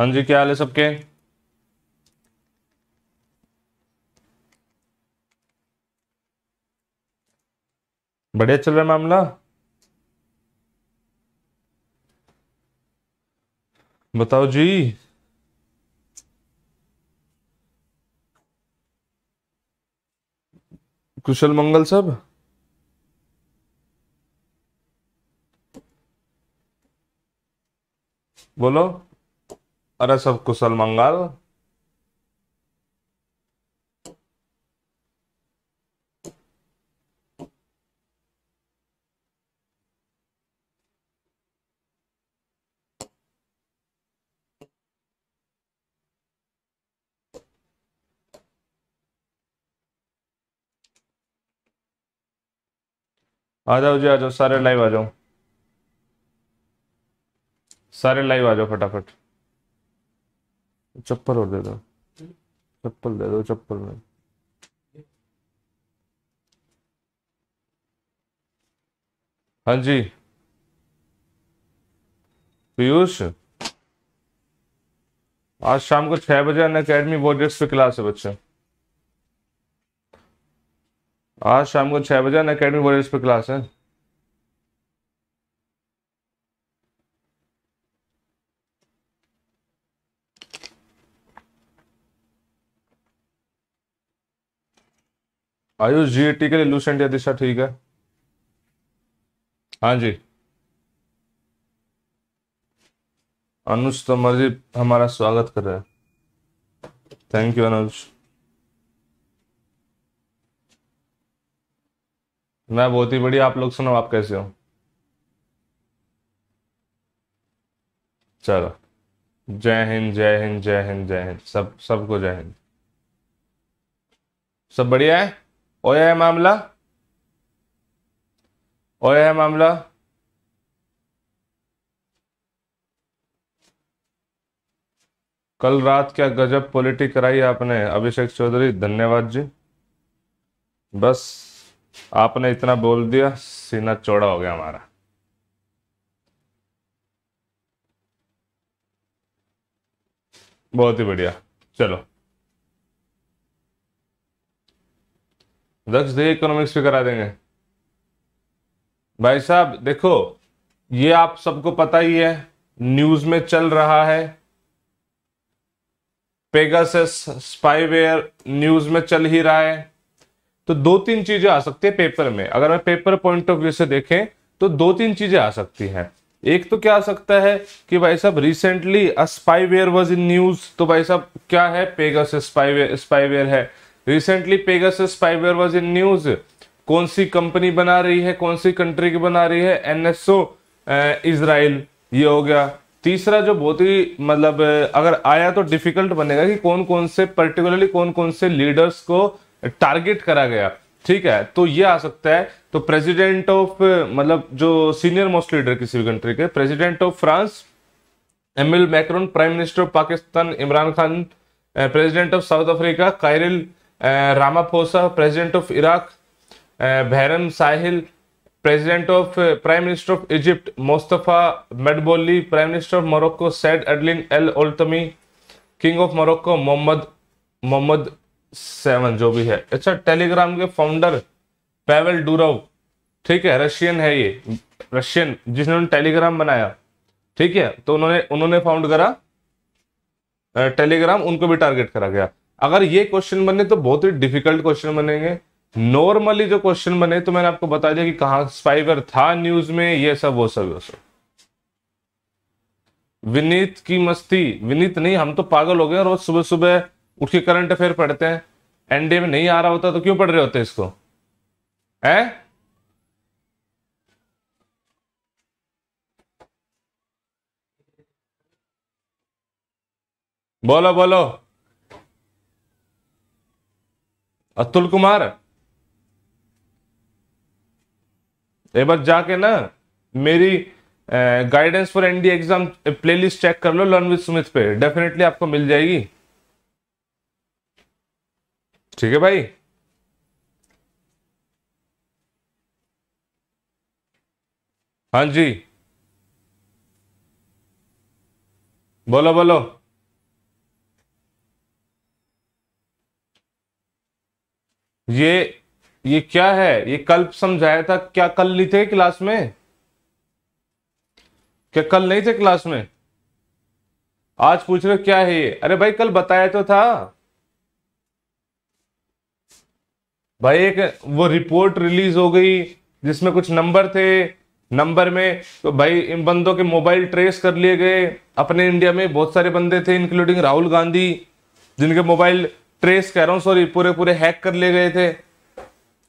हाँ जी क्या हाल है सबके बढ़िया चल रहा है मामला बताओ जी कुशल मंगल सब बोलो अरे सब कुशल मंगल आ जाओ जी आ जाओ सारे लाइव आ जाओ सारे लाइव आ जाओ फटाफट चप्पल और दे दो चप्पल दे दो चप्पल में हाँ जी पीयूष आज शाम को छह बजे अन अकेडमी वॉरियर्स पे क्लास है बच्चा आज शाम को छह बजे अन अकेडमी वॉरियर्स पे क्लास है आयुष जीएटी के लिए लूसेंट या दिशा ठीक है हाँ जी अनुज तमर जी हमारा स्वागत कर रहे हैं थैंक यू अनुज मैं बहुत ही बढ़िया आप लोग सुनो आप कैसे हो चलो जय हिंद जय हिंद जय हिंद जय हिंद सब सबको जय हिंद सब बढ़िया है ओया है मामला ओया है मामला कल रात क्या गजब पॉलिटी कराई आपने अभिषेक चौधरी धन्यवाद जी बस आपने इतना बोल दिया सीना चौड़ा हो गया हमारा बहुत ही बढ़िया चलो दक्ष दे इकोनॉमिक्स भी करा देंगे भाई साहब देखो ये आप सबको पता ही है न्यूज में चल रहा है पेगासस स्पाईवेयर न्यूज में चल ही रहा है तो दो तीन चीजें आ सकती है पेपर में अगर मैं पेपर पॉइंट ऑफ व्यू से देखें तो दो तीन चीजें आ सकती हैं एक तो क्या आ सकता है कि भाई साहब recently spyware was in news तो भाई साहब क्या है पेगास स्पाईवेयर स्पाईवेयर है recently Pegasus spyware was in news कौन सी कंपनी बना रही है कौन सी कंट्री की बना रही है एनएसओ इसराइल ये हो गया तीसरा जो बहुत ही मतलब अगर आया तो डिफिकल्ट बनेगा कि कौन कौन से पर्टिकुलरली कौन कौन से लीडर्स को टारगेट करा गया ठीक है तो ये आ सकता है तो प्रेसिडेंट ऑफ मतलब जो सीनियर मोस्ट लीडर किसी भी कंट्री के president of France Emil Macron prime minister of Pakistan Imran Khan president of South Africa Cyril Ramaphosa president of Iraq Barham Salih president of prime minister of Egypt Mostafa Madbouly prime minister of Morocco Saad Eddine El Othmani king of Morocco Mohammed Mohammed seven जो भी है अच्छा Telegram के founder पेवल डूरव ठीक है Russian है ये Russian जिसने जिन्होंने टेलीग्राम बनाया ठीक है तो उन्होंने उन्होंने फाउंड करा टेलीग्राम उनको भी टारगेट करा गया अगर ये क्वेश्चन बने तो बहुत ही डिफिकल्ट क्वेश्चन बनेंगे नॉर्मली जो क्वेश्चन बने तो मैंने आपको बता दिया कि कहा स्पाइवर था न्यूज में ये सब वो सब वो सब विनीत की मस्ती विनीत नहीं हम तो पागल हो गए रोज सुबह सुबह उठ के करंट अफेयर पढ़ते हैं एनडीए में नहीं आ रहा होता तो क्यों पढ़ रहे होते इसको है बोलो बोलो अतुल कुमार एक बार जाके ना मेरी guidance for ND exam playlist check कर लो लर्न विद सुमित पे डेफिनेटली आपको मिल जाएगी ठीक है भाई हाँ जी बोलो बोलो ये ये क्या है ये कल समझाया था क्या कल नहीं थे क्लास में क्या कल नहीं थे क्लास में आज पूछ रहे क्या है ये अरे भाई कल बताया तो था भाई एक वो रिपोर्ट रिलीज हो गई जिसमें कुछ नंबर थे नंबर में तो भाई इन बंदों के मोबाइल ट्रेस कर लिए गए अपने इंडिया में बहुत सारे बंदे थे इंक्लूडिंग राहुल गांधी जिनके मोबाइल ट्रेस कह रहा हूँ सॉरी पूरे पूरे हैक कर ले गए थे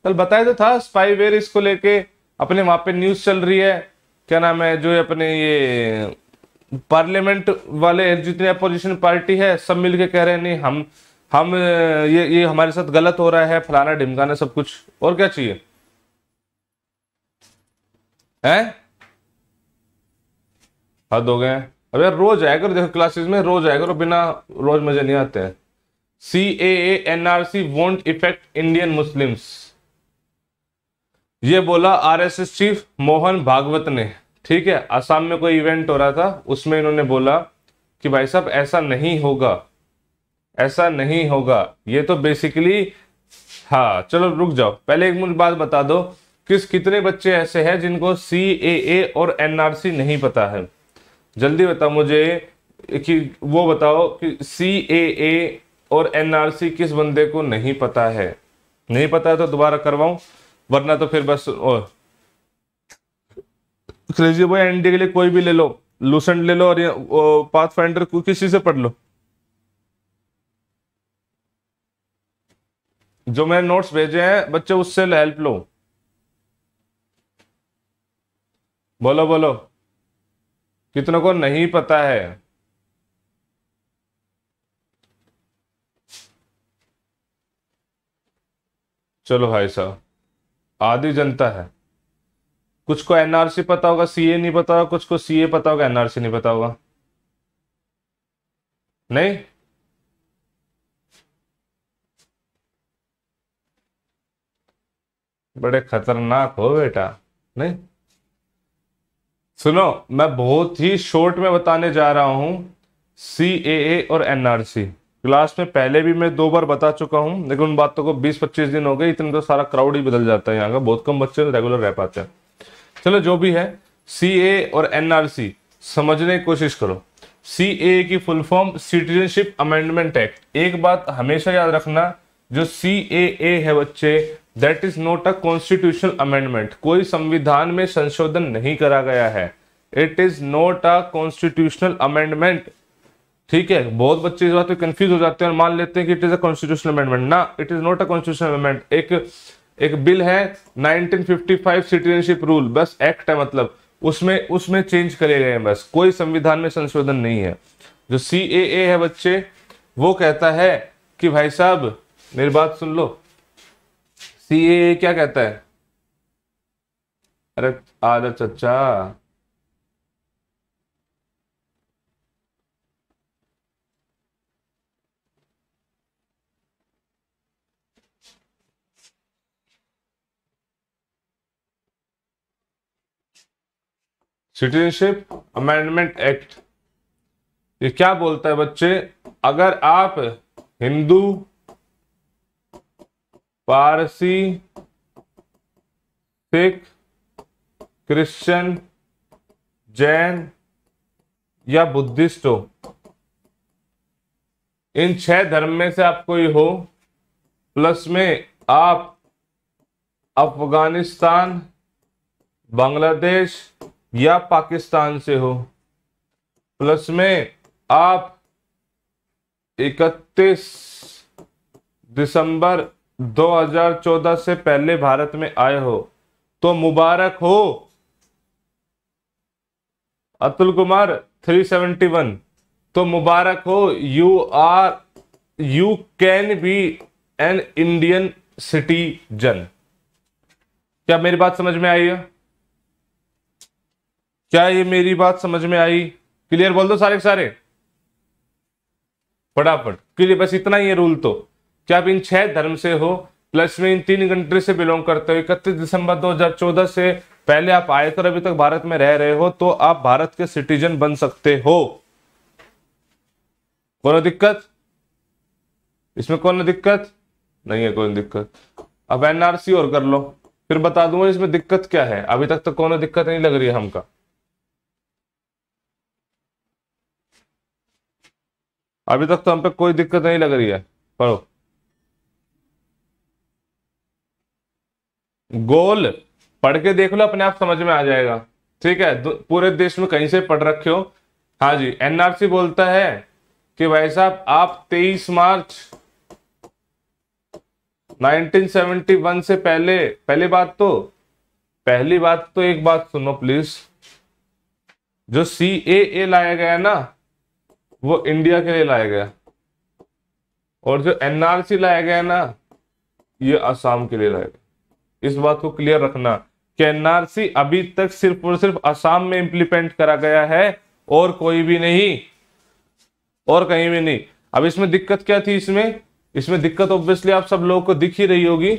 कल बताया तो था स्पाईवेयर इसको लेके अपने वहां पे न्यूज़ चल रही है क्या नाम है जो अपने ये पार्लियामेंट वाले जितने अपोजिशन पार्टी है सब मिल के कह रहे हैं नहीं हम हम ये ये हमारे साथ गलत हो रहा है फलाना ढिमकाना सब कुछ और क्या चाहिए है हद हो गए अब यार रोज आया करो देखो क्लासेस में रोज आया करो बिना रोज मजे नहीं आते हैं C A N R C vote effect Indian Muslim ये बोला आरएसएस चीफ मोहन भागवत ने ठीक है असम में कोई इवेंट हो रहा था उसमें इन्होंने बोला कि भाई साहब ऐसा नहीं होगा ऐसा नहीं होगा ये तो बेसिकली हाँ चलो रुक जाओ पहले एक मुझे बात बता दो किस कितने बच्चे ऐसे हैं जिनको सी ए ए और एन आर सी नहीं पता है जल्दी बताओ मुझे कि वो बताओ कि सी ए ए और एनआरसी किस बंदे को नहीं पता है नहीं पता है तो दोबारा करवाऊं वरना तो फिर बस और क्रेजी बॉय एनडी के लिए कोई भी ले लो लूसेंट ले लो और पाथ फाइंडर किसी से पढ़ लो जो मैंने नोट्स भेजे हैं बच्चे उससे हेल्प लो बोलो बोलो कितनों को नहीं पता है चलो भाई साहब आधी जनता है कुछ को एनआरसी पता होगा सीए नहीं पता होगा कुछ को सीए पता होगा एनआरसी नहीं पता होगा नहीं बड़े खतरनाक हो बेटा नहीं सुनो मैं बहुत ही शॉर्ट में बताने जा रहा हूं सी और एनआरसी क्लास में पहले भी मैं दो बार बता चुका हूँ लेकिन उन बातों को 20-25 दिन हो गए इतने तो सारा क्राउड ही बदल जाता है यहाँ का बहुत कम बच्चे रेगुलर रह पाते हैं चलो जो भी है सी और एनआरसी समझने की कोशिश करो सी की full form citizenship amendment act एक बात हमेशा याद रखना जो सी है बच्चे that is not a constitutional amendment कोई संविधान में संशोधन नहीं करा गया है it is not a constitutional amendment ठीक है बहुत बच्चे इस बात पे कंफ्यूज हो जाते हैं और मान लेते हैं कि it is a constitutional amendment ना it is not a constitutional amendment एक एक बिल है 1955 सिटीजनशिप रूल बस एक्ट है मतलब उसमें उसमें चेंज करे गए हैं बस कोई संविधान में संशोधन नहीं है जो सी है बच्चे वो कहता है कि भाई साहब मेरी बात सुन लो सी क्या कहता है अरे आदर चचा सिटीजनशिप अमेंडमेंट एक्ट ये क्या बोलता है बच्चे अगर आप हिंदू पारसी सिख क्रिश्चियन जैन या बुद्धिस्ट हो इन छह धर्म में से आप कोई हो प्लस में आप अफगानिस्तान बांग्लादेश या पाकिस्तान से हो प्लस में आप 31 दिसंबर 2014 से पहले भारत में आए हो तो मुबारक हो अतुल कुमार 371 तो मुबारक हो you are you can be an Indian citizen क्या मेरी बात समझ में आई है क्या ये मेरी बात समझ में आई क्लियर बोल दो सारे के सारे फटाफट क्लियर बस इतना ही है रूल तो क्या आप इन छह धर्म से हो प्लस में इन तीन कंट्री से बिलोंग करते हो इकतीस दिसंबर 2014 से पहले आप आए और अभी तक भारत में रह रहे हो तो आप भारत के सिटीजन बन सकते हो कौन दिक्कत इसमें कौन दिक्कत नहीं है कोई दिक्कत अब एनआरसी और कर लो फिर बता दूंगा इसमें दिक्कत क्या है अभी तक तो कोई दिक्कत नहीं लग रही है हमका अभी तक तो हम पे कोई दिक्कत नहीं लग रही है पढ़ो गोल पढ़ के देख लो अपने आप समझ में आ जाएगा ठीक है पूरे देश में कहीं से पढ़ रखे हो हाँ जी एनआरसी बोलता है कि भाई साहब आप 23 मार्च 1971 से पहले पहली बात तो पहली बात तो एक बात सुनो प्लीज जो सी ए लाया गया ना वो इंडिया के लिए लाया गया और जो एनआरसी लाया गया ना ये असम के लिए लाया गया इस बात को क्लियर रखना कि एनआरसी अभी तक सिर्फ और सिर्फ असम में इंप्लीमेंट करा गया है और कोई भी नहीं और कहीं भी नहीं अब इसमें दिक्कत क्या थी इसमें इसमें दिक्कत ऑब्वियसली आप सब लोगों को दिख ही रही होगी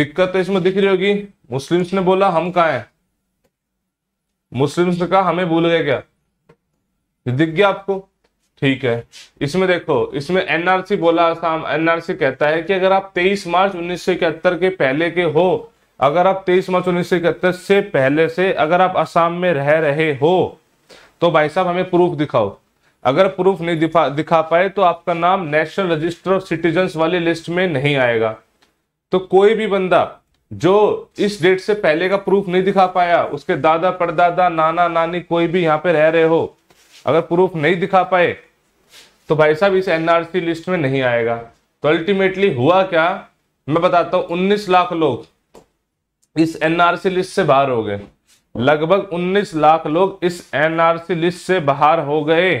दिक्कत तो इसमें दिख रही होगी मुस्लिम्स ने बोला हम कहा है मुस्लिम्स ने कहा हमें भूल गए क्या दिख गया आपको ठीक है इसमें देखो इसमें एनआरसी बोला आसाम एनआरसी कहता है कि अगर आप 23 मार्च उन्नीस के पहले के हो अगर आप 23 मार्च उन्नीस से पहले से अगर आप असम में रह रहे हो तो भाई साहब हमें प्रूफ दिखाओ अगर प्रूफ नहीं दिखा दिखा पाए तो आपका नाम नेशनल रजिस्टर ऑफ सिटीजन वाली लिस्ट में नहीं आएगा तो कोई भी बंदा जो इस डेट से पहले का प्रूफ नहीं दिखा पाया उसके दादा परदादा नाना नानी कोई भी यहाँ पे रह रहे हो अगर प्रूफ नहीं दिखा पाए तो भाई साहब इस एनआरसी लिस्ट में नहीं आएगा तो अल्टीमेटली हुआ क्या मैं बताता हूं 19 लाख लोग इस एनआरसी लिस्ट से बाहर हो गए लगभग 19 लाख लोग इस एनआरसी लिस्ट से बाहर हो गए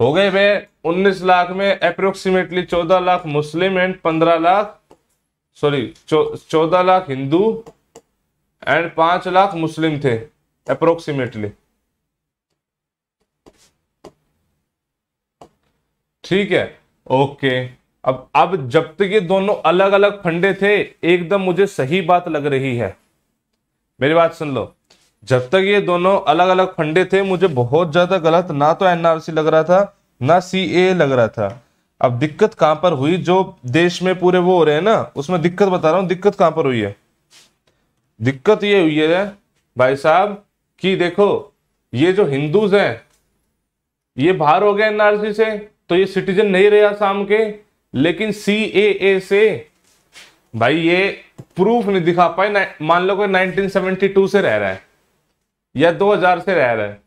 हो गए वे 19 लाख में approximately 14 lakh Muslim and 15 lakh sorry चौदह लाख हिंदू एंड पांच लाख मुस्लिम थे अप्रोक्सीमेटली ठीक है ओके अब अब जब तक ये दोनों अलग अलग फंडे थे एकदम मुझे सही बात लग रही है मेरी बात सुन लो जब तक ये दोनों अलग अलग फंडे थे मुझे बहुत ज्यादा गलत ना तो एनआरसी लग रहा था ना सी ए लग रहा था अब दिक्कत कहां पर हुई जो देश में पूरे वो हो रहे हैं ना उसमें दिक्कत बता रहा हूं दिक्कत कहां पर हुई है दिक्कत ये हुई है भाई साहब कि देखो ये जो हिंदूज हैं ये बाहर हो गए एनआरसी से तो ये सिटीजन नहीं रहे आसाम के लेकिन सी ए ए से भाई ये प्रूफ नहीं दिखा पाए मान लो कि 1972 से रह रहा है या 2000 से रह रहा है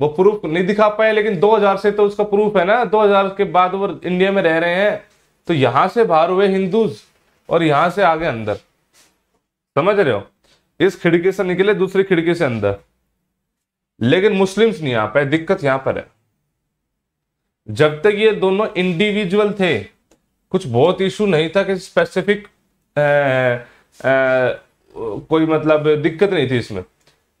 वो प्रूफ नहीं दिखा पाए लेकिन 2000 से तो उसका प्रूफ है ना 2000 के बाद वो इंडिया में रह रहे हैं तो यहां से बाहर हुए हिंदूज और यहां से आगे अंदर समझ रहे हो इस खिड़की से निकले दूसरी खिड़की से अंदर लेकिन मुस्लिम्स नहीं आ पाए दिक्कत यहां पर है जब तक ये दोनों इंडिविजुअल थे कुछ बहुत इशू नहीं था कि स्पेसिफिक कोई मतलब दिक्कत नहीं थी इसमें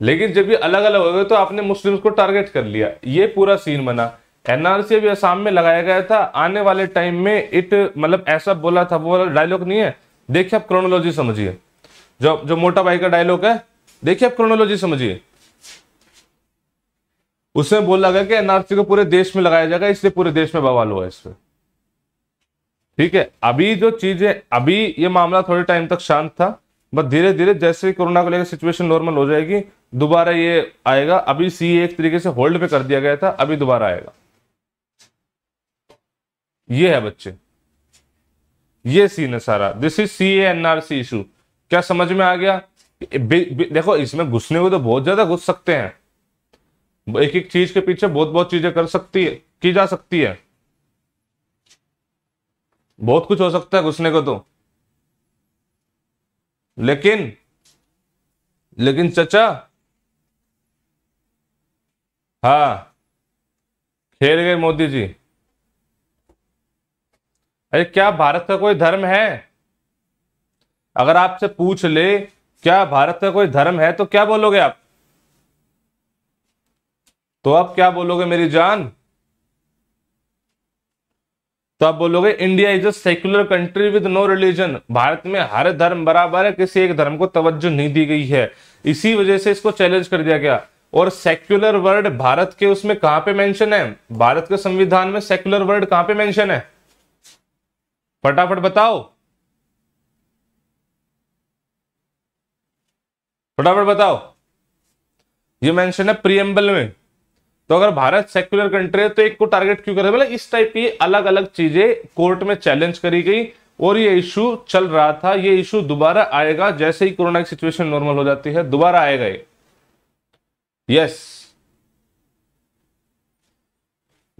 लेकिन जब ये अलग अलग हो गए तो आपने मुस्लिम्स को टारगेट कर लिया ये पूरा सीन बना एनआरसी अभी आसाम में लगाया गया था आने वाले टाइम में इट मतलब ऐसा बोला था वो डायलॉग नहीं है देखिए आप क्रोनोलॉजी समझिए जो जो मोटा भाई का डायलॉग है देखिए आप क्रोनोलॉजी समझिए उसमें बोला गया कि एनआरसी को पूरे देश में लगाया जाएगा इसलिए पूरे देश में बवाल हुआ इस पर ठीक है अभी जो चीजें अभी ये मामला थोड़े टाइम तक शांत था बट धीरे धीरे जैसे कोरोना को लेकर सिचुएशन नॉर्मल हो जाएगी दोबारा ये आएगा अभी सी एक तरीके से होल्ड पे कर दिया गया था अभी दोबारा आएगा ये है बच्चे ये सीन है सारा this is C NRC issue क्या समझ में आ गया देखो इसमें घुसने को तो बहुत ज्यादा घुस सकते हैं एक एक चीज के पीछे बहुत बहुत चीजें कर सकती है की जा सकती है बहुत कुछ हो सकता है घुसने को तो लेकिन लेकिन चचा हाँ खेल गए मोदी जी अरे क्या भारत का कोई धर्म है अगर आपसे पूछ ले क्या भारत का कोई धर्म है तो क्या बोलोगे आप तो अब क्या बोलोगे मेरी जान तो आप बोलोगे India is a secular country with no religion Bharat में हर धर्म बराबर है किसी एक धर्म को तवज्जो नहीं दी गई है इसी वजह से इसको चैलेंज कर दिया गया और सेक्युलर वर्ड भारत के उसमें कहां पे मेंशन है भारत के संविधान में सेक्युलर वर्ड कहां पे मेंशन है फटाफट बताओ फटाफट बताओ ये मेंशन है प्रियम्बल में तो अगर भारत सेक्युलर कंट्री है तो एक को टारगेट क्यों करे बोला इस टाइप की अलग अलग चीजें कोर्ट में चैलेंज करी गई और ये इशू चल रहा था ये इशू दोबारा आएगा जैसे ही कोरोना की सिचुएशन नॉर्मल हो जाती है दोबारा आएगा ये यस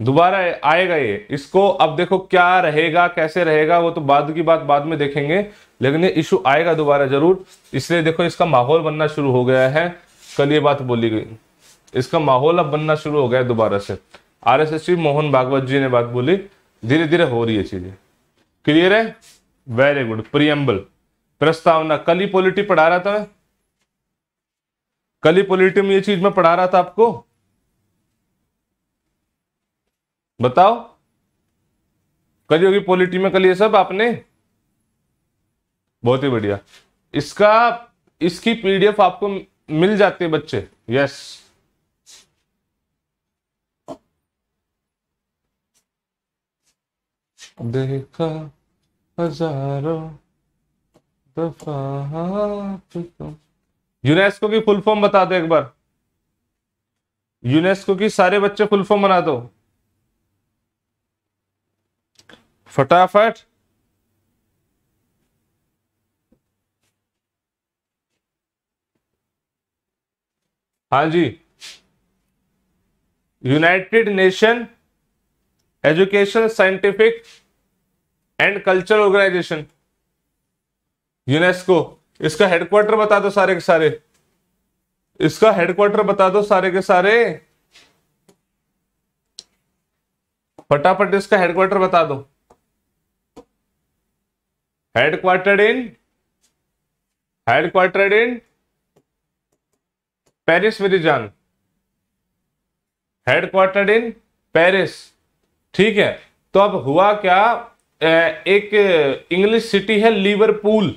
दोबारा आएगा ये इसको अब देखो क्या रहेगा कैसे रहेगा वो तो बाद की बात बाद में देखेंगे लेकिन ये इशू आएगा दोबारा जरूर इसलिए देखो इसका माहौल बनना शुरू हो गया है कल ये बात बोली गई इसका माहौल अब बनना शुरू हो गया दोबारा से R S S Mohan Bhagwat ji ने बात बोली धीरे धीरे हो रही है चीजें क्लियर है वेरी गुड प्रियम्बल प्रस्तावना कल ही पढ़ा रहा था मैं कल ही में ये चीज मैं पढ़ा रहा था आपको बताओ कल होगी पोलिटी में कल ये सब आपने बहुत ही बढ़िया इसका इसकी पीडीएफ आपको मिल जाती है बच्चे यस देखा हजारों दफा तो। यूनेस्को की फुल फॉर्म बता दो एक बार यूनेस्को की सारे बच्चे फुल फॉर्म बना दो फटाफट हाँ जी United Nation Education Scientific and Cultural Organisation UNESCO इसका हेडक्वार्टर बता दो सारे के सारे इसका हेडक्वार्टर बता दो सारे के सारे फटाफट इसका हेडक्वार्टर बता दो headquartered in headquartered in Paris जान हेडक्वार्टर्ड इन पेरिस ठीक है तो अब हुआ क्या एक इंग्लिश सिटी है लिवरपूल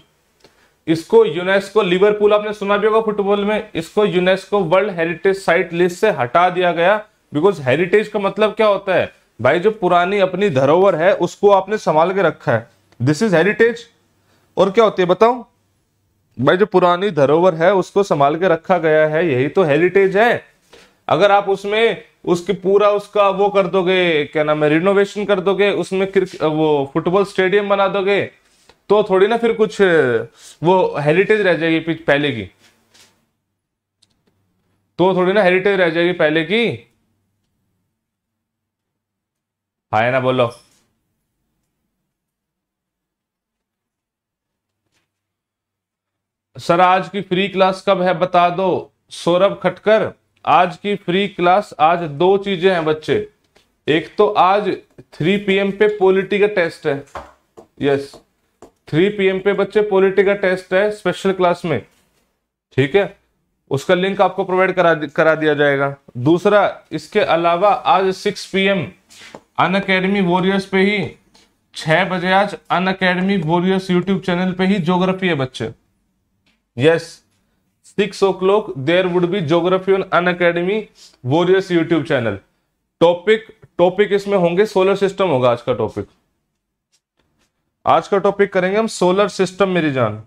इसको यूनेस्को लिवरपूल आपने सुना भी होगा फुटबॉल में इसको UNESCO world heritage site list से हटा दिया गया बिकॉज हेरिटेज का मतलब क्या होता है भाई जो पुरानी अपनी धरोहर है उसको आपने संभाल के रखा है दिस इज हेरिटेज और क्या होती है बताओ भाई जो पुरानी धरोहर है उसको संभाल के रखा गया है यही तो हेरिटेज है अगर आप उसमें उसके पूरा उसका वो कर दोगे क्या नाम है रिनोवेशन कर दोगे उसमें वो फुटबॉल स्टेडियम बना दोगे तो थोड़ी ना फिर कुछ वो हेरिटेज रह जाएगी पहले की तो थोड़ी ना हेरिटेज रह जाएगी पहले की हाय ना बोलो सर आज की फ्री क्लास कब है बता दो सौरभ खटकर आज की फ्री क्लास आज दो चीजें हैं बच्चे एक तो आज 3 पीएम पे पोलिटी का टेस्ट है यस 3 पीएम पे बच्चे पोलिटी का टेस्ट है स्पेशल क्लास में ठीक है उसका लिंक आपको प्रोवाइड करा करा दिया जाएगा दूसरा इसके अलावा आज 6 पीएम अन अकेडमी वॉरियर्स पे ही 6 बजे आज Unacademy warriors YouTube channel पे ही ज्योग्राफी है बच्चे yes six o'clock there would be geography on Unacademy warriors YouTube channel topic topic इसमें होंगे सोलर सिस्टम होगा आज का टॉपिक आज का टॉपिक करेंगे हम सोलर सिस्टम मेरी जान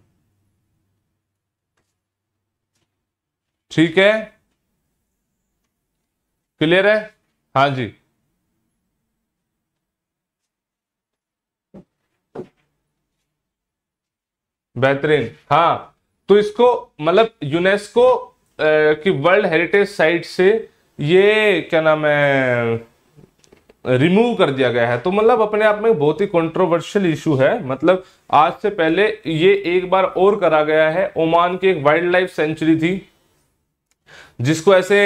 ठीक है क्लियर है हाँ जी बेहतरीन हाँ तो इसको मतलब यूनेस्को की वर्ल्ड हेरिटेज साइट से ये क्या नाम है रिमूव कर दिया गया है तो मतलब अपने आप में बहुत ही कंट्रोवर्शियल इशू है मतलब आज से पहले ये एक बार और करा गया है ओमान की एक वाइल्ड लाइफ सेंचुरी थी जिसको ऐसे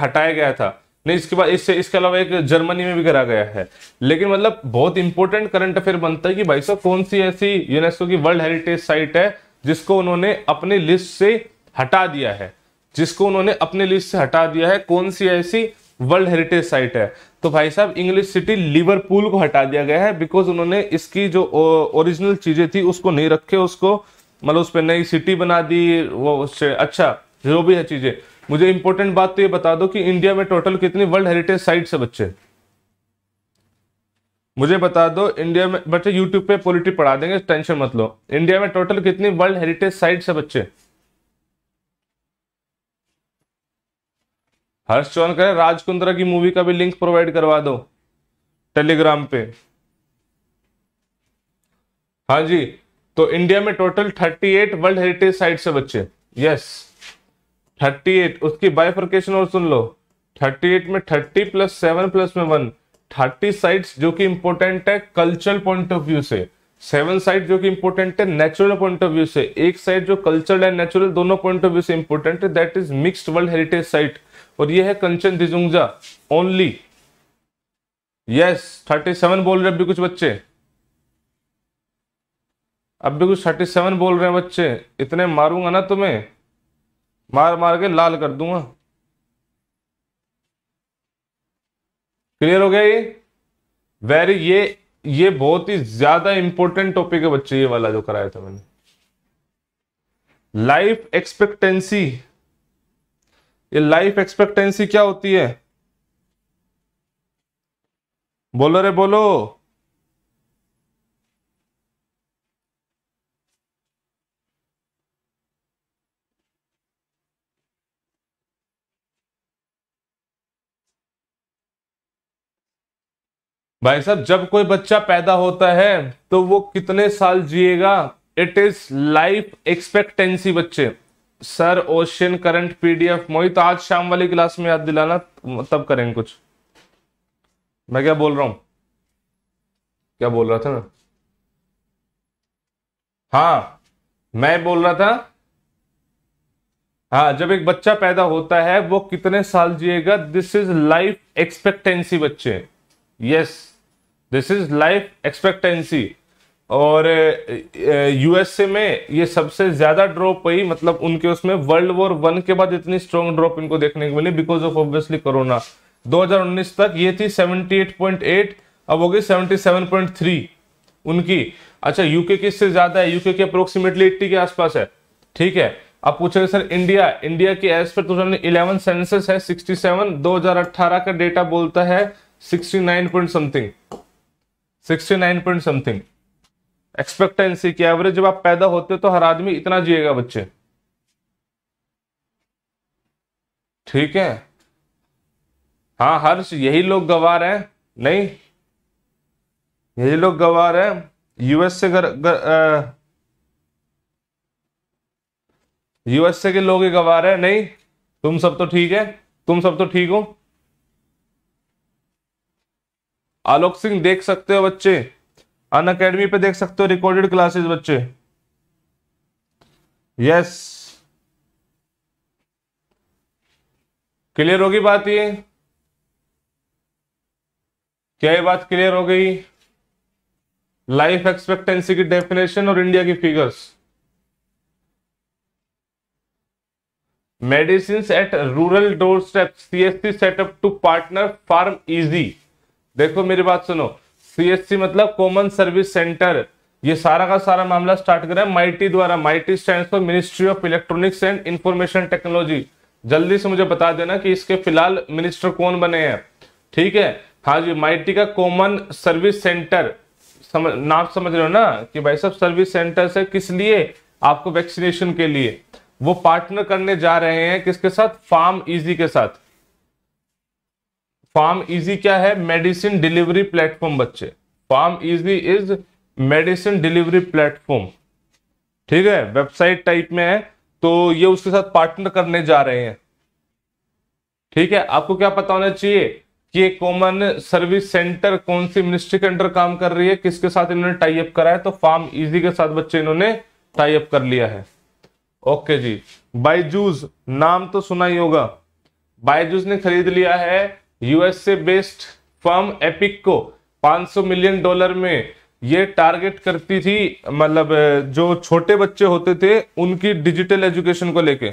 हटाया गया था नहीं इसके बाद इससे इसके अलावा एक जर्मनी में भी करा गया है लेकिन मतलब बहुत इंपॉर्टेंट करंट अफेयर बनता है कि भाई साहब कौन सी ऐसी यूनेस्को की वर्ल्ड हेरिटेज साइट है जिसको उन्होंने अपने लिस्ट से हटा दिया है जिसको उन्होंने अपने लिस्ट से हटा दिया है कौन सी ऐसी वर्ल्ड हेरिटेज साइट है तो भाई साहब इंग्लिश सिटी लिवरपूल को हटा दिया गया है बिकॉज उन्होंने इसकी जो ओरिजिनल चीजें थी उसको नहीं रखे उसको मतलब उस पर नई सिटी बना दी वो उससे अच्छा जो भी है चीजें मुझे इंपॉर्टेंट बात तो ये बता दो कि इंडिया में टोटल कितनी वर्ल्ड हेरिटेज साइट्स है बच्चे मुझे बता दो इंडिया में बच्चे यूट्यूब पे पॉलिटी पढ़ा देंगे टेंशन मत लो इंडिया में टोटल कितनी वर्ल्ड हेरिटेज साइट्स है बच्चे हर्ष चौहान करे राजकुंद्रा की मूवी का भी लिंक प्रोवाइड करवा दो टेलीग्राम पे हाँ जी तो इंडिया में टोटल 38 वर्ल्ड हेरिटेज साइट्स है बच्चे यस 38 उसकी बाइफर्केशन और सुन लो 38 में 30 प्लस सेवन प्लस में वन थर्टी साइट्स जो कि इंपॉर्टेंट है कल्चरल पॉइंट ऑफ व्यू से सेवन साइट जो कि इंपॉर्टेंट है नेचुरल पॉइंट ऑफ व्यू से एक साइट जो कल्चरल एंड नेचुरल दोनों पॉइंट ऑफ व्यू से इंपॉर्टेंट है that is mixed world heritage site और ये है Kanchenjunga only yes thirty seven बोल रहे अभी कुछ बच्चे अब भी कुछ थर्टी सेवन बोल रहे हैं बच्चे इतने मारूंगा ना तुम्हें मार मार के लाल कर दूंगा क्लियर हो गया ये वेरी ये ये बहुत ही ज्यादा इंपॉर्टेंट टॉपिक है बच्चे ये वाला जो कराया था मैंने लाइफ एक्सपेक्टेंसी ये लाइफ एक्सपेक्टेंसी क्या होती है बोलो रे बोलो भाई साहब जब कोई बच्चा पैदा होता है तो वो कितने साल जिएगा इट इज लाइफ एक्सपेक्टेंसी बच्चे sir ocean current PDF Mohit आज शाम वाली क्लास में याद दिलाना तब करेंगे कुछ मैं क्या बोल रहा हूं क्या बोल रहा था ना हाँ मैं बोल रहा था हाँ जब एक बच्चा पैदा होता है वो कितने साल जिएगा दिस इज लाइफ एक्सपेक्टेंसी बच्चे yes this is life expectancy और यूएसए में ये सबसे ज्यादा ड्रॉप हुई मतलब उनके उसमें वर्ल्ड वॉर वन के बाद इतनी स्ट्रॉन्ग ड्रॉप इनको देखने को मिली बिकॉज ऑफ ऑब्वियसली कोरोना 2019 तक ये थी 78.8 अब हो गई 77.3 उनकी अच्छा यूके किससे ज्यादा है यूके के अप्रोक्सीमेटली 80 के आसपास है ठीक है आप पूछेंगे सर इंडिया इंडिया की एज पर टू थाउजेंड इलेवन सेंसस है सिक्सटी सेवन का डेटा बोलता है point something point something expectancy की एवरेज जब आप पैदा होते हो तो हर आदमी इतना जिएगा बच्चे ठीक है हाँ हर्ष यही लोग गवार हैं नहीं यही लोग गवार हैं यूएस से गर, गर, यूएसए के लोग ही गवार हैं नहीं तुम सब तो ठीक है तुम सब तो ठीक हो आलोक सिंह देख सकते हो बच्चे अन अकेडमी पे देख सकते हो रिकॉर्डेड क्लासेस बच्चे यस क्लियर होगी बात ये क्या ये बात क्लियर हो गई लाइफ एक्सपेक्टेंसी की डेफिनेशन और इंडिया की figures medicine at rural doorstep CSC setup to partner PharmEasy देखो मेरी बात सुनो सी मतलब कॉमन सर्विस सेंटर ये सारा का सारा मामला स्टार्ट रहा है माइटी द्वारा MeitY stand for ministry of electronics and information technology जल्दी से मुझे बता देना कि इसके फिलहाल मिनिस्टर कौन बने हैं ठीक है हाँ जी माइटी का कॉमन सर्विस सेंटर नाम समझ रहे हो ना कि भाई सब सर्विस सेंटर से किस लिए आपको वैक्सीनेशन के लिए वो पार्टनर करने जा रहे हैं किसके साथ फार्म इजी के साथ फार्म इजी क्या है मेडिसिन डिलीवरी प्लेटफॉर्म बच्चे PharmEasy is medicine delivery platform ठीक है वेबसाइट टाइप में है तो ये उसके साथ पार्टनर करने जा रहे हैं ठीक है आपको क्या पता होना चाहिए कि कॉमन सर्विस सेंटर कौन सी मिनिस्ट्री के अंडर काम कर रही है किसके साथ इन्होंने टाइप करा है तो फार्म इजी के साथ बच्चे इन्होंने टाइप कर लिया है ओके जी बायजूस नाम तो सुना ही होगा बायजूस ने खरीद लिया है यूएसए बेस्ड फर्म एपिक को 500 मिलियन डॉलर में ये टारगेट करती थी मतलब जो छोटे बच्चे होते थे उनकी डिजिटल एजुकेशन को लेके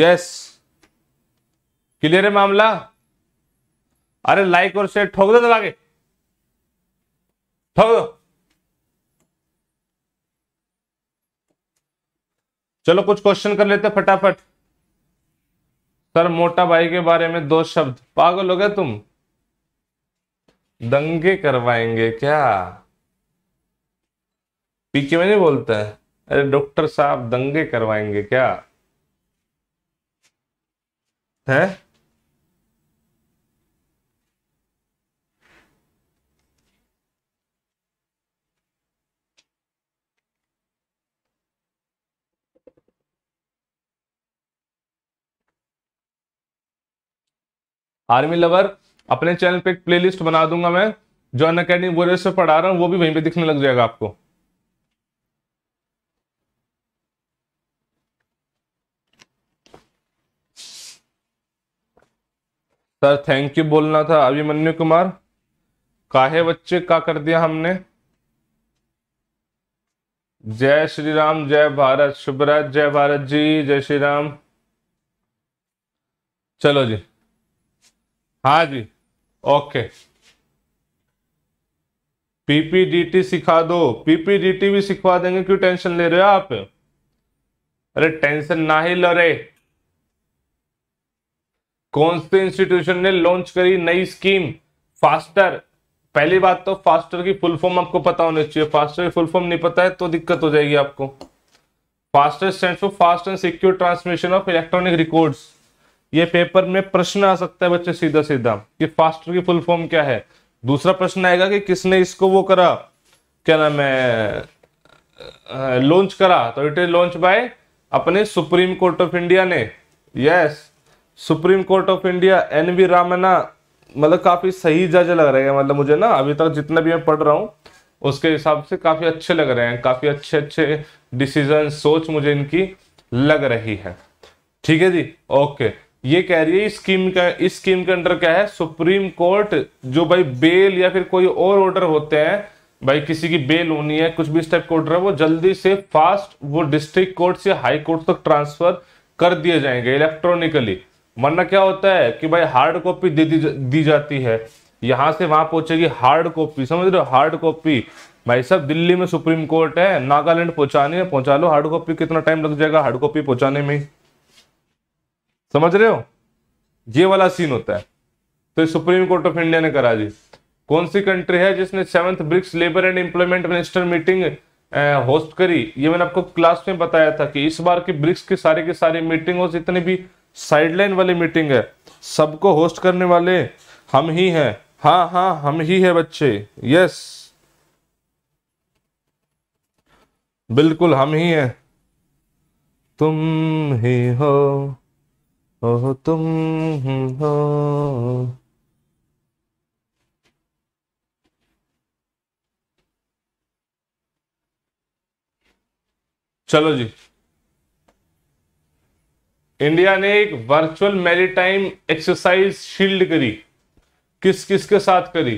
यस क्लियर है मामला अरे लाइक और शेयर ठोक दो दबा आगे ठोक दो चलो कुछ क्वेश्चन कर लेते फटाफट सर मोटा भाई के बारे में दो शब्द पागल हो गए तुम दंगे करवाएंगे क्या पीछे में नहीं बोलता है अरे डॉक्टर साहब दंगे करवाएंगे क्या है आर्मी लवर अपने चैनल पे एक प्लेलिस्ट बना दूंगा मैं जो अन अकेडमी वॉरियर से पढ़ा रहा हूँ वो भी वहीं पे दिखने लग जाएगा आपको सर थैंक यू बोलना था अभिमन्यु कुमार काहे बच्चे का कर दिया हमने जय श्री राम जय भारत शुभराज जय भारत जी जय श्री राम चलो जी हाँ जी ओके पीपीडीटी सिखा दो पीपीडीटी भी सिखवा देंगे क्यों टेंशन ले रहे हो आप अरे टेंशन ना ही लो रे कौन से इंस्टीट्यूशन ने लॉन्च करी नई स्कीम फास्टर पहली बात तो फास्टर की फुल फॉर्म आपको पता होना चाहिए फास्टर की फुल फॉर्म नहीं पता है तो दिक्कत हो जाएगी आपको FASTER stand for fast and secure transmission of electronic records ये पेपर में प्रश्न आ सकता है बच्चे सीधा सीधा कि फास्टर की फुल फॉर्म क्या है दूसरा प्रश्न आएगा कि किसने इसको वो करा क्या नाम है लॉन्च करा तो इट इज लॉन्च बाय अपने सुप्रीम कोर्ट ऑफ इंडिया ने yes supreme court of India N V Ramana मतलब काफी सही जज लग रहे हैं मतलब मुझे ना अभी तक जितना भी मैं पढ़ रहा हूँ उसके हिसाब से काफी अच्छे लग रहे हैं काफी अच्छे अच्छे डिसीजन सोच मुझे इनकी लग रही है ठीक है जी ओके ये कह रही है इस स्कीम का इस स्कीम के अंडर क्या है सुप्रीम कोर्ट जो भाई बेल या फिर कोई और ऑर्डर होते हैं भाई किसी की बेल होनी है कुछ भी इस टाइप का ऑर्डर है वो जल्दी से फास्ट वो डिस्ट्रिक्ट कोर्ट से हाई कोर्ट तक ट्रांसफर कर दिए जाएंगे इलेक्ट्रॉनिकली वरना क्या होता है कि भाई हार्ड कॉपी दे दी, दी जाती है यहां से वहां पहुंचेगी हार्ड कॉपी समझ रहे हो हार्ड कॉपी भाई सब दिल्ली में सुप्रीम कोर्ट है नागालैंड पहुंचानी है पहुंचा लो हार्ड कॉपी कितना टाइम लग जाएगा हार्ड कॉपी पहुंचाने में समझ रहे हो ये वाला सीन होता है तो सुप्रीम कोर्ट ऑफ इंडिया ने करा जी कौन सी कंट्री है जिसने seventh BRICS labour and employment minister meeting host करी ये मैंने आपको क्लास में बताया था कि इस बार की ब्रिक्स की सारी की सारी मीटिंग और जितने भी साइडलाइन वाली मीटिंग है सबको होस्ट करने वाले हम ही हैं हाँ हाँ हम ही है बच्चे यस बिल्कुल हम ही हैं तुम ही हो हो तुम हो चलो जी इंडिया ने एक वर्चुअल मैरीटाइम एक्सरसाइज शील्ड करी किस किस के साथ करी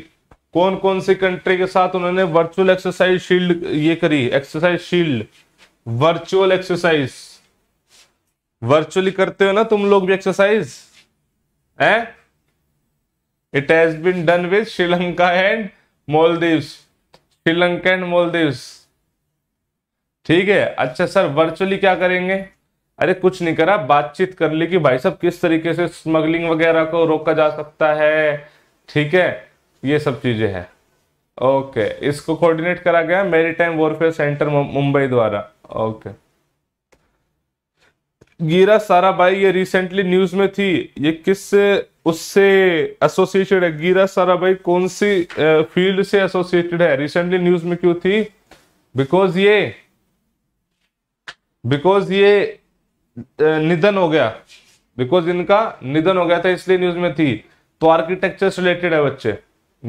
कौन कौन सी कंट्री के साथ उन्होंने वर्चुअल एक्सरसाइज शील्ड ये करी exercise shield virtual exercise virtually करते हो ना तुम लोग भी एक्सरसाइज है it has been done with Sri Lanka and Maldives Sri Lanka and Maldives ठीक है अच्छा सर वर्चुअली क्या करेंगे अरे कुछ नहीं करा बातचीत कर ली कि भाई साहब किस तरीके से स्मगलिंग वगैरह को रोका जा सकता है ठीक है ये सब चीजें हैं ओके इसको कोऑर्डिनेट करा गया मेरी टाइम वॉरफेयर सेंटर मुंबई द्वारा ओके गीरा साराभाई ये रिसेंटली न्यूज में थी ये किस उससे एसोसिएटेड है गीरा भाई कौन सी फील्ड से एसोसिएटेड है रिसेंटली न्यूज में क्यों थी बिकॉज ये बिकॉज ये निधन हो गया बिकॉज इनका निधन हो गया था इसलिए न्यूज में थी तो आर्किटेक्चर से रिलेटेड है बच्चे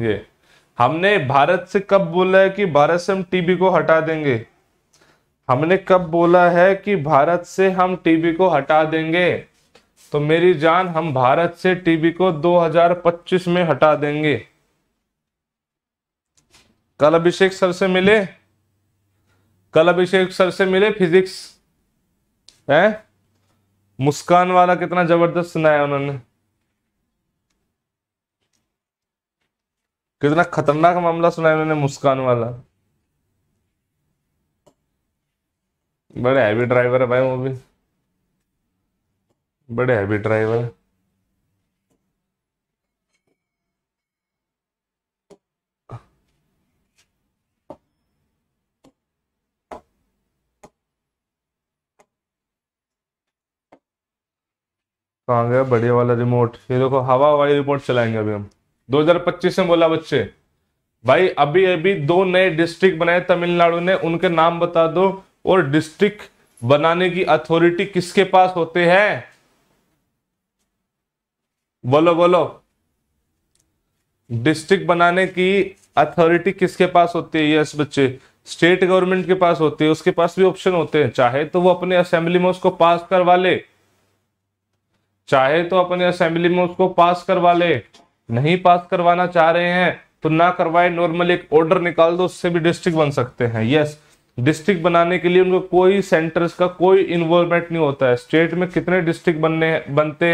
ये हमने भारत से कब बोला है कि भारत से हम टीबी को हटा देंगे हमने कब बोला है कि भारत से हम टीबी को हटा देंगे तो मेरी जान हम भारत से टीबी को 2025 में हटा देंगे कल अभिषेक सर से मिले कल अभिषेक सर से मिले फिजिक्स है मुस्कान वाला कितना जबरदस्त सुनाया उन्होंने कितना खतरनाक मामला सुनाया उन्होंने मुस्कान वाला बड़े हैवी ड्राइवर है भाई वो भी बड़े हैवी ड्राइवर है गया बढ़िया वाला रिमोट ये देखो हवा वाली रिमोट चलाएंगे अभी हम 2025 में बोला बच्चे भाई अभी अभी दो नए डिस्ट्रिक्ट बनाए तमिलनाडु ने उनके नाम बता दो और डिस्ट्रिक्ट बनाने की अथॉरिटी किसके पास होते हैं बोलो बोलो डिस्ट्रिक्ट बनाने की अथॉरिटी किसके पास होती है यस बच्चे स्टेट गवर्नमेंट के पास होती है उसके पास भी ऑप्शन होते हैं चाहे तो वो अपने असेंबली में उसको पास करवा ले चाहे तो अपने असेंबली में उसको पास करवा ले नहीं पास करवाना चाह रहे हैं तो ना करवाए नॉर्मल एक ऑर्डर निकाल दो उससे भी डिस्ट्रिक्ट बन सकते हैं यस डिस्ट्रिक्ट बनाने के लिए उनका कोई सेंटर्स का कोई इन्वॉल्वमेंट नहीं होता है स्टेट में कितने डिस्ट्रिक्ट बनने बनते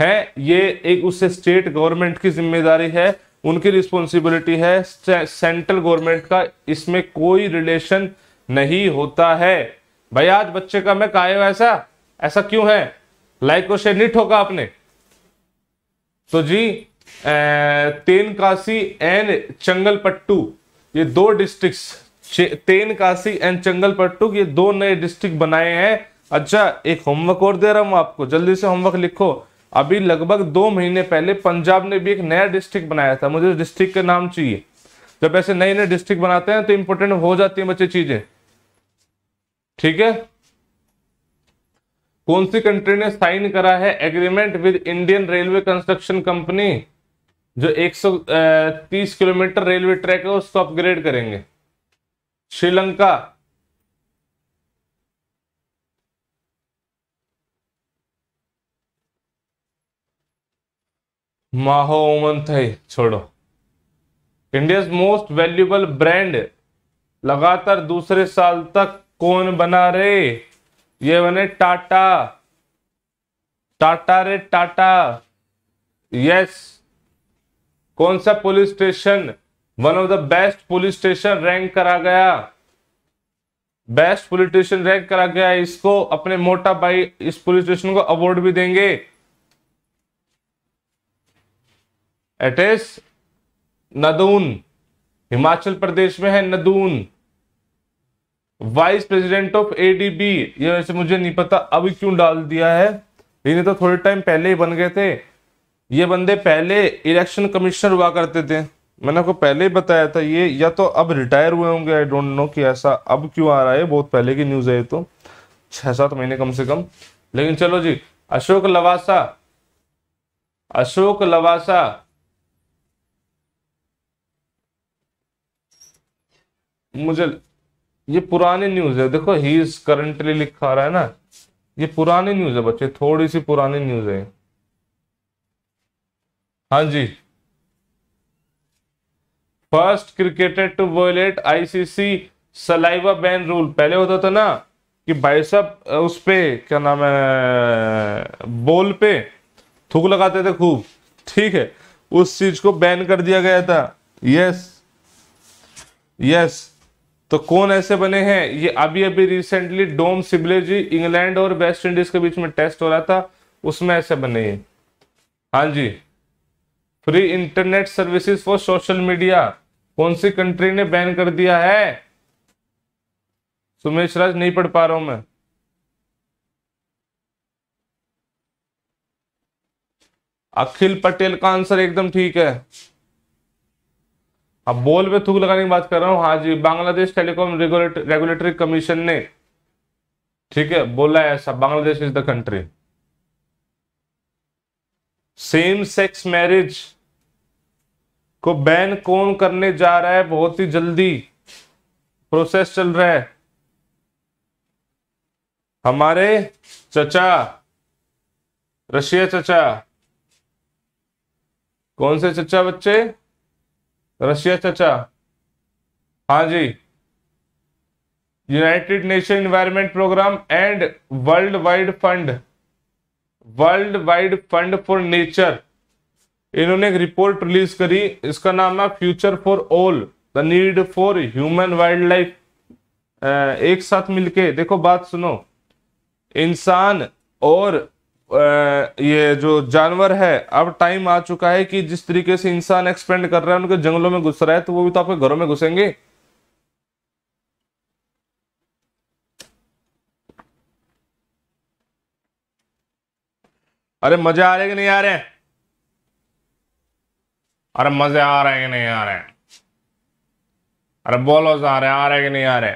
हैं ये एक उससे स्टेट गवर्नमेंट की जिम्मेदारी है उनकी रिस्पॉन्सिबिलिटी है सेंट्रल गवर्नमेंट का इसमें कोई रिलेशन नहीं होता है भाई आज बच्चे का मैं कायो ऐसा ऐसा क्यों है लाइक को शेड नहीं होगा आपने तो जी तेनकाशी एंड चंगलपट्टू ये दो डिस्ट्रिक्ट तेन काशी एंड चंगलपट्टू ये दो नए डिस्ट्रिक्ट बनाए हैं अच्छा एक होमवर्क और दे रहा हूँ आपको जल्दी से होमवर्क लिखो अभी लगभग दो महीने पहले पंजाब ने भी एक नया डिस्ट्रिक्ट बनाया था मुझे डिस्ट्रिक्ट का नाम चाहिए जब ऐसे नए नए डिस्ट्रिक्ट बनाते हैं तो इंपोर्टेंट हो जाती है बच्चे चीजें ठीक है कौन सी कंट्री ने साइन करा है agreement with Indian railway construction company जो 130 किलोमीटर रेलवे ट्रैक है उसको अपग्रेड करेंगे श्रीलंका माहो उमन थे छोड़ो इंडियाज मोस्ट वैल्यूबल ब्रांड लगातार दूसरे साल तक कौन बना रहे ये बने टाटा टाटा रे टाटा यस कौन सा police station one of the best police station rank करा गया बेस्ट पुलिस स्टेशन रैंक करा गया इसको अपने मोटा भाई इस पुलिस स्टेशन को अवार्ड भी देंगे एट इज नदून हिमाचल प्रदेश में है Nadaun vice president of ADB ये वैसे मुझे नहीं पता अभी क्यों डाल दिया है ये तो थोड़े टाइम पहले ही बन गए थे ये बंदे पहले इलेक्शन कमिश्नर हुआ करते थे मैंने आपको पहले ही बताया था ये या तो अब रिटायर हुए होंगे आई डोंट नो कि ऐसा अब क्यों आ रहा है बहुत पहले की न्यूज़ है तो छह सात महीने कम से कम लेकिन चलो जी अशोक लवासा अशोक लवासा मुझे ये पुरानी न्यूज़ है देखो ही इज करंटली लिखा रहा है ना ये पुरानी न्यूज़ है बच्चे थोड़ी सी पुरानी न्यूज़ है हाँ जी first cricketer to violate ICC saliva ban rule पहले होता था ना कि भाई साहब उस पे क्या नाम है बॉल पे थूक लगाते थे खूब ठीक है उस चीज को बैन कर दिया गया था यस यस तो कौन ऐसे बने हैं ये अभी अभी recently Dom Sibley ji England और वेस्ट इंडीज के बीच में टेस्ट हो रहा था उसमें ऐसे बने हैं हाँ जी free internet services for social media कौन सी कंट्री ने बैन कर दिया है सुमेश राज नहीं पढ़ पा रहा हूं मैं अखिल पटेल का आंसर एकदम ठीक है अब बोल पे थूक लगाने की बात कर रहा हूं हाँ जी बांग्लादेश टेलीकॉम रेगुलेटरी कमीशन ने ठीक है बोला है ऐसा Bangladesh is the country same sex marriage को बैन कौन करने जा रहा है बहुत ही जल्दी प्रोसेस चल रहा है हमारे चचा रशिया चचा कौन से चचा बच्चे रशिया चचा हाँ जी United Nation environment programme and world wide fund world wide fund for nature इन्होंने एक रिपोर्ट रिलीज करी इसका नाम है future for all the need for human wildlife एक साथ मिलके देखो बात सुनो इंसान और ये जो जानवर है अब टाइम आ चुका है कि जिस तरीके से इंसान एक्सपेंड कर रहा है उनके जंगलों में घुस रहा है तो वो भी तो आपके घरों में घुसेंगे अरे मजा आ रहे कि नहीं आ रहे हैं अरे मज़े आ रहे हैं कि नहीं आ रहे अरे बोलो सारे आ रहे कि नहीं आ रहे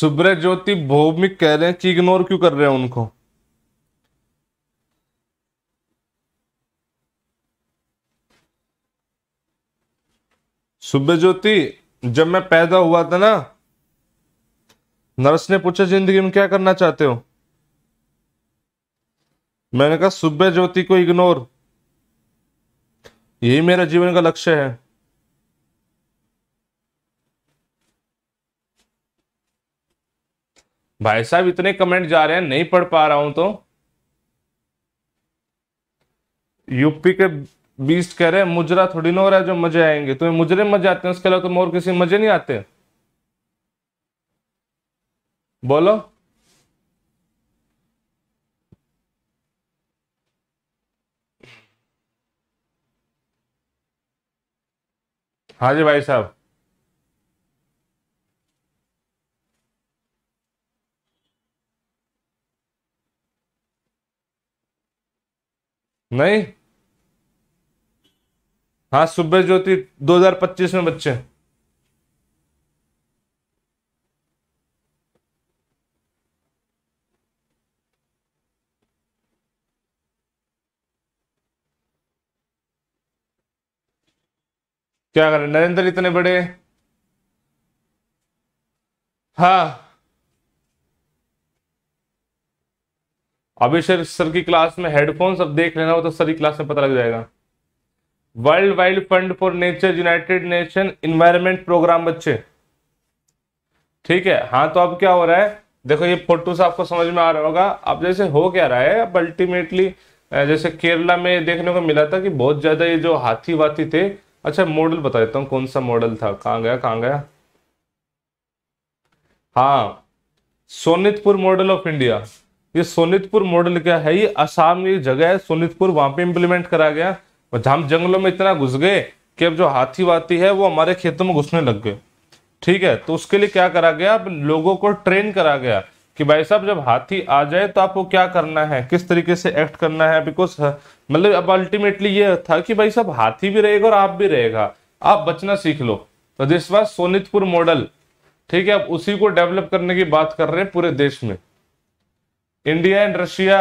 सुब्रत ज्योति भौमिक कह रहे हैं कि इग्नोर क्यों कर रहे हैं उनको सुबह ज्योति जब मैं पैदा हुआ था ना नर्स ने पूछा जिंदगी में क्या करना चाहते हो मैंने कहा सुबह ज्योति को इग्नोर यही मेरा जीवन का लक्ष्य है भाई साहब इतने कमेंट जा रहे हैं नहीं पढ़ पा रहा हूं तो यूपी के बीस्ट कह रहे हैं मुजरा थोड़ी ना हो रहा है जो मजे आएंगे तुम्हें मुजरे मजे आते हैं उसके अलावा तुम और किसी मजे नहीं आते बोलो हाँ जी भाई साहब नहीं हाँ सुबह ज्योति 2025 में बच्चे क्या करें नरेंद्र इतने बड़े हाँ अभिषेक सर की क्लास में हेडफोन्स अब देख लेना वो तो सर की क्लास में पता लग जाएगा world wild fund for nature United Nation environment programme बच्चे ठीक है हाँ तो अब क्या हो रहा है देखो ये फोटो से आपको समझ में आ रहा होगा अब जैसे हो क्या रहा है अब अल्टीमेटली जैसे केरला में देखने को मिला था कि बहुत ज्यादा ये जो हाथी वाथी थे अच्छा मॉडल बता देता हूँ कौन सा मॉडल था कहाँ गया कहाँ गया हाँ सोनितपुर मॉडल ऑफ इंडिया ये सोनितपुर मॉडल क्या है ये असम ये जगह है सोनितपुर वहां पे इम्प्लीमेंट करा गया हम जंगलों में इतना घुस गए कि अब जो हाथी वाती है वो हमारे खेतों में घुसने लग गए ठीक है तो उसके लिए क्या करा गया अब लोगों को ट्रेन करा गया कि भाई साहब जब हाथी आ जाए तो आपको क्या करना है किस तरीके से एक्ट करना है बिकॉज हाँ, मतलब अब अल्टीमेटली ये था कि भाई साहब हाथी भी रहेगा और आप भी रहेगा आप बचना सीख लो तो दिस वाज सोनितपुर मॉडल ठीक है अब उसी को डेवलप करने की बात कर रहे हैं पूरे देश में इंडिया एंड रशिया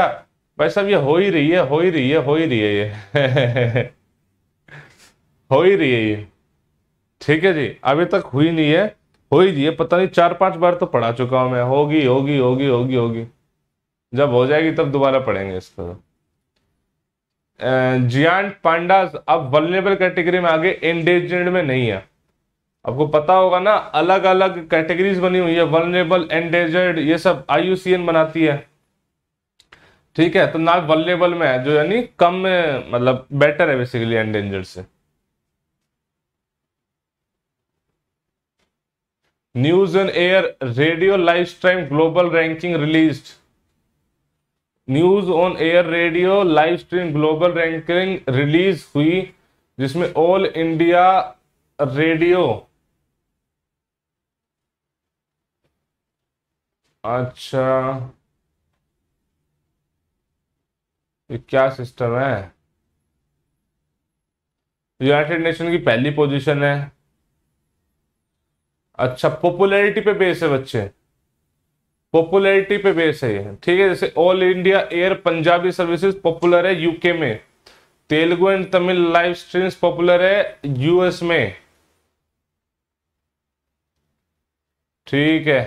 भाई साहब ये हो ही रही है हो ही रही है हो ही रही है ये हो ही रही है ये ठीक है जी अभी तक हुई नहीं है हो ही रही है पता नहीं चार पांच बार तो पढ़ा चुका हूं मैं होगी होगी होगी होगी होगी जब हो जाएगी तब दोबारा पढ़ेंगे इसको जियान पांडा अब वल्नेबल कैटेगरी में आगे एंडेजर्ड में नहीं है आपको पता होगा ना अलग अलग कैटेगरीज बनी हुई है वल्नेबल एंडेजर्ड ये सब आई बनाती है ठीक है तो नाग वल्लेबल में है जो यानी कम मतलब बेटर है बेसिकली एंडेंजर से news and air radio life stream global ranking release news on air radio live stream global ranking release हुई जिसमें ऑल इंडिया रेडियो अच्छा ये क्या सिस्टम है यूनाइटेड नेशन की पहली पोजीशन है अच्छा पॉपुलैरिटी पे बेस है बच्चे पॉपुलैरिटी पे बेस है ये ठीक है जैसे all India air Punjabi services popular है यूके में Telugu and Tamil live streams popular है यूएस में ठीक है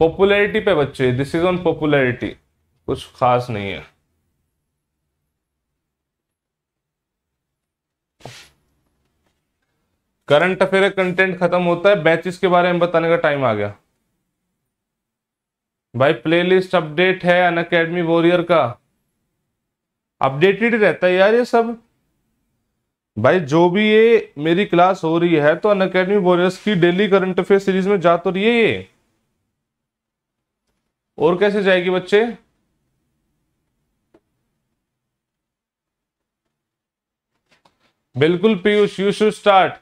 पॉपुलैरिटी पे बच्चे दिस इज ऑन पॉपुलैरिटी कुछ खास नहीं है करंट अफेयर कंटेंट खत्म होता है बैचेस के बारे में बताने का टाइम आ गया भाई प्लेलिस्ट अपडेट है अन अकेडमी वॉरियर का अपडेटेड रहता है यार ये सब भाई जो भी ये मेरी क्लास हो रही है तो अन अकेडमी वॉरियर्स की डेली करंट अफेयर सीरीज में जा तो रही है ये और कैसे जाएगी बच्चे बिल्कुल पीयूष यू शू स्टार्ट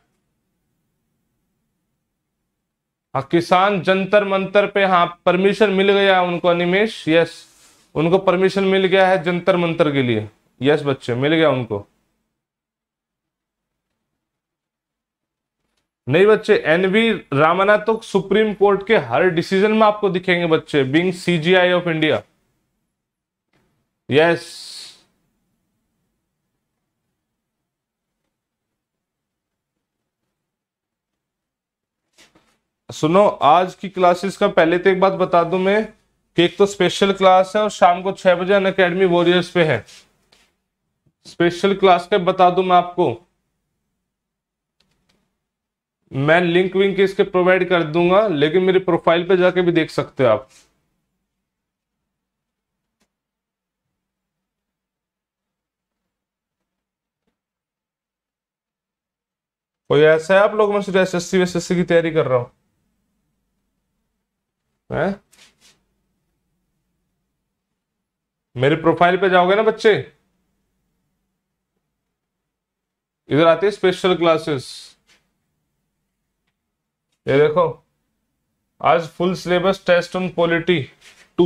किसान जंतर मंतर पे हाँ परमिशन मिल गया उनको अनिमेश यस उनको परमिशन मिल गया है जंतर मंतर के लिए यस बच्चे मिल गया उनको नहीं बच्चे एन वी रामना तो सुप्रीम कोर्ट के हर डिसीजन में आपको दिखेंगे बच्चे being CJI of India yes सुनो आज की क्लासेस का पहले तो एक बात बता दूं मैं कि एक तो स्पेशल क्लास है और शाम को छह बजे अन अकेडमी वॉरियर्स पे है स्पेशल क्लास का बता दूं मैं आपको मैं लिंक विंक इसके प्रोवाइड कर दूंगा लेकिन मेरी प्रोफाइल पे जाके भी देख सकते हो आप कोई ऐसा है आप लोग मैं सिर्फ एस एस सी एस की तैयारी कर रहा हूं है? मेरे प्रोफाइल पे जाओगे ना बच्चे इधर आते हैं स्पेशल क्लासेस ये देखो आज full syllabus test on polity two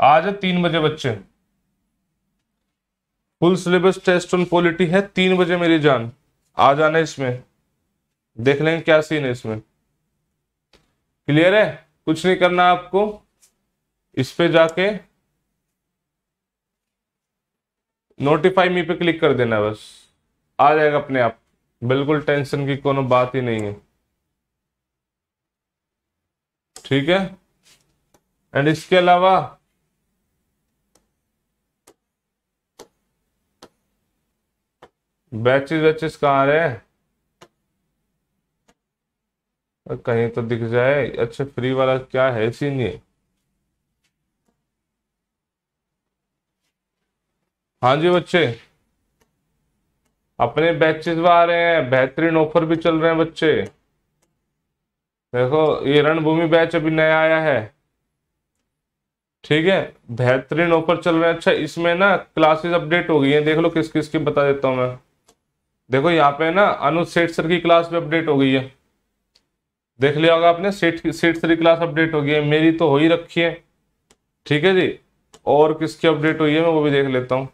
आज है तीन बजे बच्चे full syllabus test on polity है तीन बजे मेरी जान आ जाना इसमें देख लेंगे क्या सीन है इसमें क्लियर है कुछ नहीं करना आपको इस पे जाके नोटिफाई मी पे क्लिक कर देना बस आ जाएगा अपने आप बिल्कुल टेंशन की कोनो बात ही नहीं है ठीक है एंड इसके अलावा बैचेस वैचेस कहाँ रहे कहीं तो दिख जाए अच्छा फ्री वाला क्या है सीन ये हाँ जी बच्चे अपने बैचेस आ रहे हैं बेहतरीन ऑफर भी चल रहे हैं बच्चे देखो ये रणभूमि बैच अभी नया आया है ठीक है बेहतरीन ऑफर चल रहे हैं अच्छा इसमें ना क्लासेस अपडेट हो गई हैं देख लो किस किस की बता देता हूँ मैं देखो यहाँ पे ना अनु सेठ सर की क्लास भी अपडेट हो गई है देख लिया होगा आपने सेठ सेठ सर की क्लास अपडेट हो गई है मेरी तो हो ही रखी है ठीक है जी और किसकी अपडेट हुई है मैं वो भी देख लेता हूँ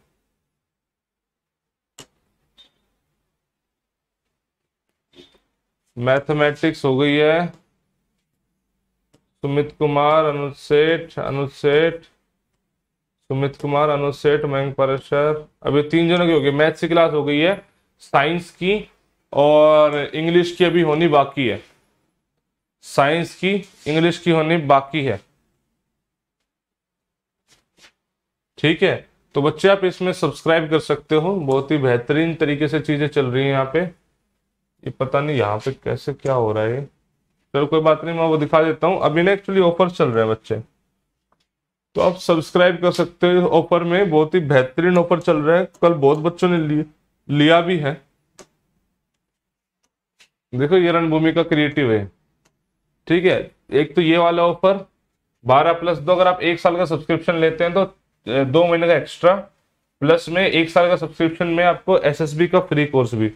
मैथमेटिक्स हो गई है सुमित कुमार अनुज सेठ अनुज सेठ सुमित कुमार अनुज सेठ मयंक परशर अभी तीन जनों की हो गई मैथ्स की क्लास हो गई है साइंस की और इंग्लिश की अभी होनी बाकी है साइंस की इंग्लिश की होनी बाकी है ठीक है तो बच्चे आप इसमें सब्सक्राइब कर सकते हो बहुत ही बेहतरीन तरीके से चीज़ें चल रही हैं यहाँ पे ये पता नहीं यहाँ पे कैसे क्या हो रहा है चलो कोई बात नहीं मैं वो दिखा देता हूँ अभी ना एक्चुअली ऑफर चल रहे हैं बच्चे तो आप सब्सक्राइब कर सकते हो ऑफर में बहुत ही बेहतरीन ऑफर चल रहा है कल बहुत बच्चों ने लिए लिया भी है देखो ये रणभूमि का क्रिएटिव है ठीक है एक तो ये वाला ऑफर बारह प्लस दो अगर आप एक साल का सब्सक्रिप्शन लेते हैं तो दो महीने का एक्स्ट्रा प्लस में एक साल का सब्सक्रिप्शन में आपको एसएसबी का फ्री कोर्स भी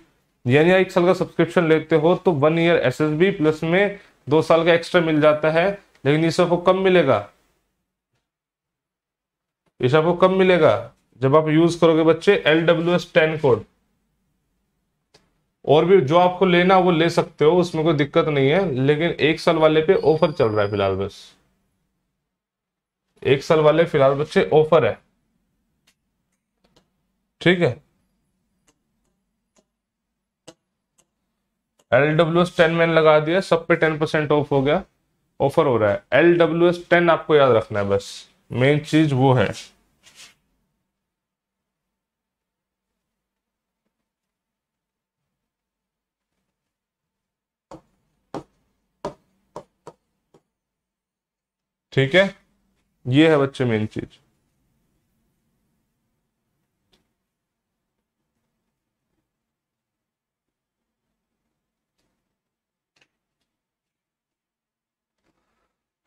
यानी एक साल का सब्सक्रिप्शन लेते हो तो वन ईयर एस प्लस में दो साल का एक्स्ट्रा मिल जाता है लेकिन इस आपको कब मिलेगा इस आपको कब मिलेगा जब आप यूज करोगे बच्चे L W S ten code और भी जो आपको लेना वो ले सकते हो उसमें कोई दिक्कत नहीं है लेकिन एक साल वाले पे ऑफर चल रहा है फिलहाल बस एक साल वाले फिलहाल बच्चे ऑफर है ठीक है एल डब्ल्यू एस टेन मैंने लगा दिया सब पे टेन परसेंट ऑफ हो गया ऑफर हो रहा है एल डब्ल्यू एस टेन आपको याद रखना है बस मेन चीज वो है ठीक है ये है बच्चे मेन चीज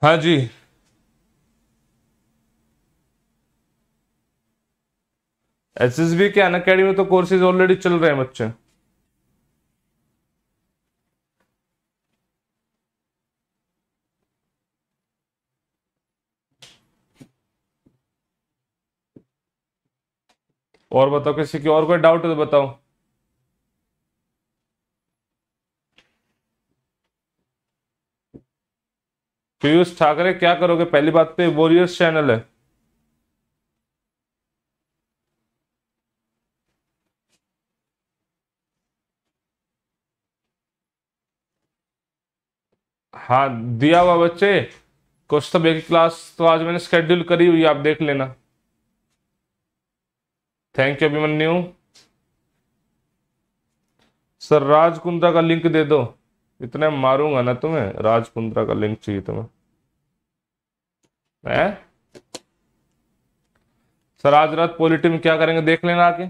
हाँ जी एस एस बी के अन अकेडमी में तो कोर्सेज ऑलरेडी चल रहे हैं बच्चे और बताओ किसी की और कोई डाउट है तो बताओ पीयूष ठाकरे क्या करोगे पहली बात तो वॉरियर्स चैनल है हाँ दिया हुआ बच्चे कुछ तो बेकी क्लास तो आज मैंने शेड्यूल करी हुई आप देख लेना thank you Abhimanyu sir Raj Kundra का लिंक दे दो इतने मारूंगा ना तुम्हें राजकुंद्रा का लिंक चाहिए तुम्हें मैं सर आज रात पोलिटी में क्या करेंगे देख लेना आके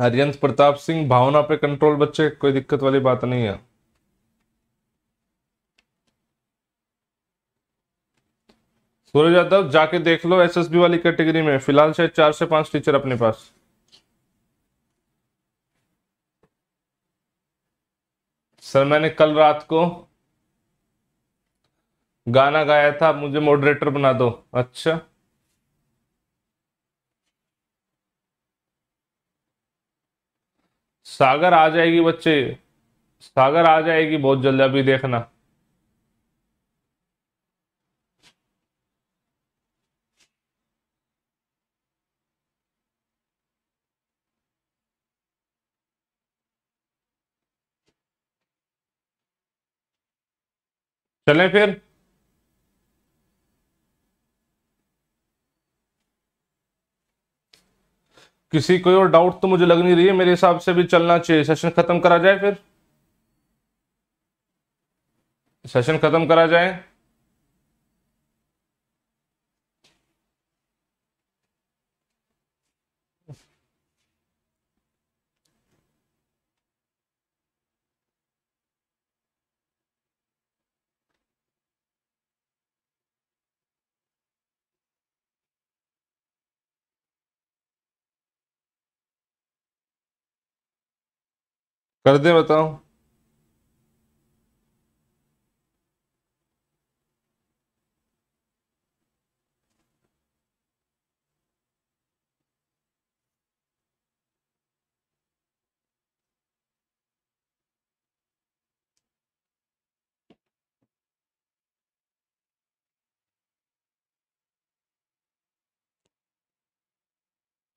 हरियंश प्रताप सिंह भावना पे कंट्रोल बच्चे कोई दिक्कत वाली बात नहीं है सूरज यादव जाके देख लो एसएसबी वाली कैटेगरी में फिलहाल शायद चार से पांच टीचर अपने पास सर मैंने कल रात को गाना गाया था मुझे मॉडरेटर बना दो अच्छा सागर आ जाएगी बच्चे सागर आ जाएगी बहुत जल्दी अभी देखना चलें फिर किसी कोई और डाउट तो मुझे लग नहीं रही है मेरे हिसाब से भी चलना चाहिए सेशन खत्म करा जाए फिर सेशन खत्म करा जाए कर दे बताओ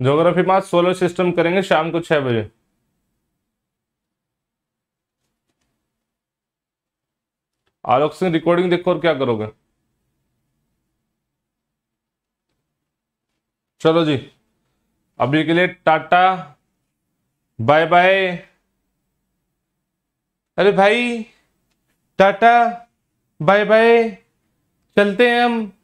ज्योग्राफी पांच सोलर सिस्टम करेंगे शाम को छह बजे आलोक सिंह रिकॉर्डिंग देखो और क्या करोगे चलो जी अभी के लिए टाटा बाय बाय अरे भाई टाटा बाय बाय चलते हैं हम